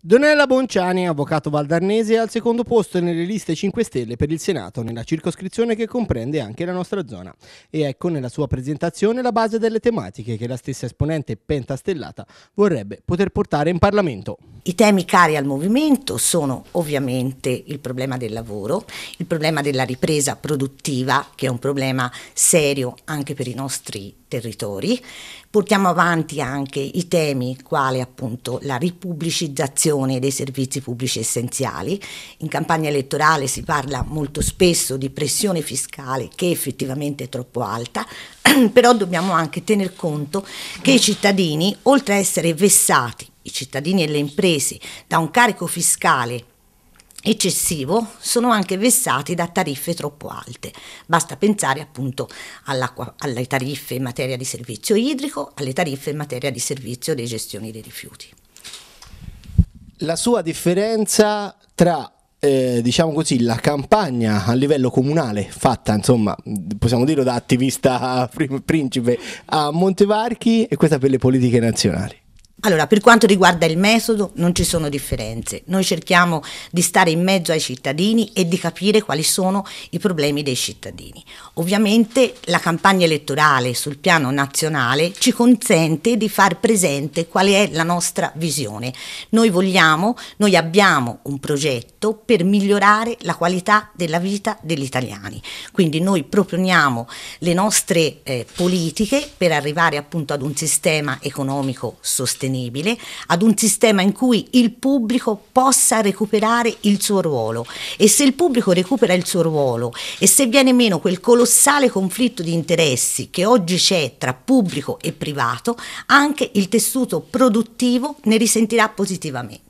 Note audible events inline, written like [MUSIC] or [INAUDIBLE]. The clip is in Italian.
Donella Bonciani, avvocato valdarnese, è al secondo posto nelle liste 5 Stelle per il Senato, nella circoscrizione che comprende anche la nostra zona. E ecco nella sua presentazione la base delle tematiche che la stessa esponente pentastellata vorrebbe poter portare in Parlamento. I temi cari al movimento sono ovviamente il problema del lavoro, il problema della ripresa produttiva, che è un problema serio anche per i nostri territori. Portiamo avanti anche i temi quali appunto la ripubblicizzazione prestazioni dei servizi pubblici essenziali. In campagna elettorale si parla molto spesso di pressione fiscale che effettivamente è troppo alta, [CLEARS THROAT] però dobbiamo anche tener conto che i cittadini, oltre a essere vessati, i cittadini e le imprese, da un carico fiscale eccessivo sono anche vessati da tariffe troppo alte. Basta pensare appunto alle tariffe in materia di servizio idrico, alle tariffe in materia di servizio di gestione dei rifiuti la sua differenza tra eh, diciamo così, la campagna a livello comunale fatta, insomma, possiamo dirlo da attivista [LAUGHS] principe a Montevarchi e questa per le politiche nazionali. Allora, per quanto riguarda il metodo non ci sono differenze, noi cerchiamo di stare in mezzo ai cittadini e di capire quali sono i problemi dei cittadini. Ovviamente la campagna elettorale sul piano nazionale ci consente di far presente qual è la nostra visione. Noi vogliamo, noi abbiamo un progetto per migliorare la qualità della vita degli italiani, quindi noi proponiamo le nostre eh, politiche per arrivare appunto ad un sistema economico sostenibile sostenibile, ad un sistema in cui il pubblico possa recuperare il suo ruolo. E se il pubblico recupera il suo ruolo e se viene meno quel colossale conflitto di interessi che oggi c'è tra pubblico e privato, anche il tessuto produttivo ne risentirà positivamente.